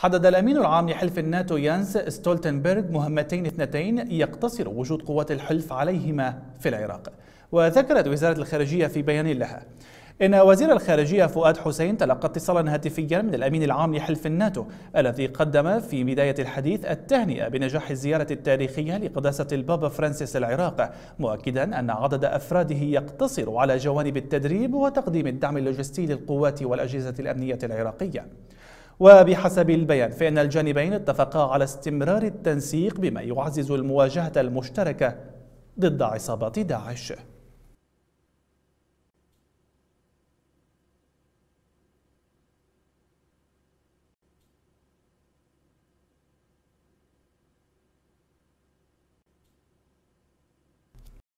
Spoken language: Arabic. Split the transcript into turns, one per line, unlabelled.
حدد الأمين العام لحلف الناتو يانس ستولتنبرغ مهمتين اثنتين يقتصر وجود قوات الحلف عليهما في العراق وذكرت وزارة الخارجية في بيان لها إن وزير الخارجية فؤاد حسين تلقى اتصالا هاتفيا من الأمين العام لحلف الناتو الذي قدم في بداية الحديث التهنئة بنجاح الزيارة التاريخية لقداسة البابا فرانسيس العراق مؤكدا أن عدد أفراده يقتصر على جوانب التدريب وتقديم الدعم اللوجستي للقوات والأجهزة الأمنية العراقية وبحسب البيان فإن الجانبين اتفقا على استمرار التنسيق بما يعزز المواجهة المشتركة ضد عصابات داعش